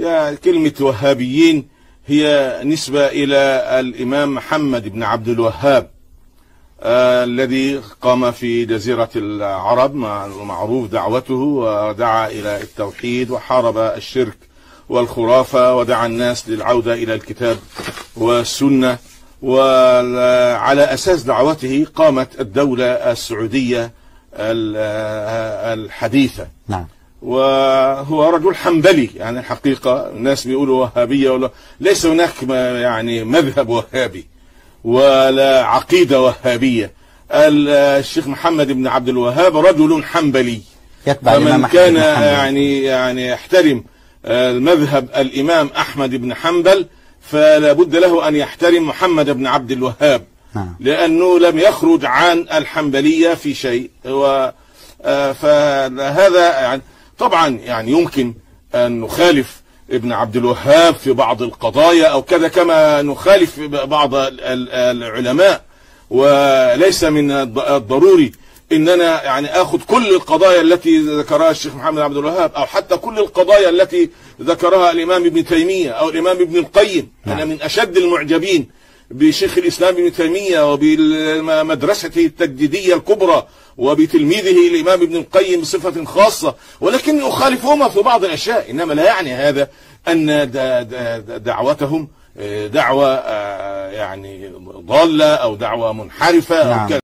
يعني كلمة وهابيين هي نسبة إلى الإمام محمد بن عبد الوهاب آه الذي قام في جزيرة العرب معروف دعوته ودعا إلى التوحيد وحارب الشرك والخرافة ودعا الناس للعودة إلى الكتاب والسنة وعلى أساس دعوته قامت الدولة السعودية آه، الحديثة نعم. وهو رجل حنبلي يعني الحقيقة الناس بيقولوا وهابية ولا ليس هناك يعني مذهب وهابي ولا عقيدة وهابية الشيخ محمد بن عبد الوهاب رجل حنبلي يتبع فمن كان يعني يعني يحترم آه، المذهب الإمام أحمد بن حنبل فلا بد له أن يحترم محمد بن عبد الوهاب نعم. لأنه لم يخرج عن الحنبلية في شيء و آه، فهذا يعني طبعا يعني يمكن أن نخالف ابن عبد الوهاب في بعض القضايا أو كذا كما نخالف بعض العلماء وليس من الضروري ان انا يعني اخذ كل القضايا التي ذكرها الشيخ محمد عبد الوهاب او حتى كل القضايا التي ذكرها الامام ابن تيميه او الامام ابن القيم نعم. انا من اشد المعجبين بشيخ الإسلام ابن تيمية وبالمدرسة التجديدية الكبرى وبتلميذه الإمام ابن القيم بصفة خاصة ولكني أخالفهما في بعض الأشياء إنما لا يعني هذا أن دعوتهم آه، دعوة آه، يعني ضالة أو دعوة منحرفة نعم. أو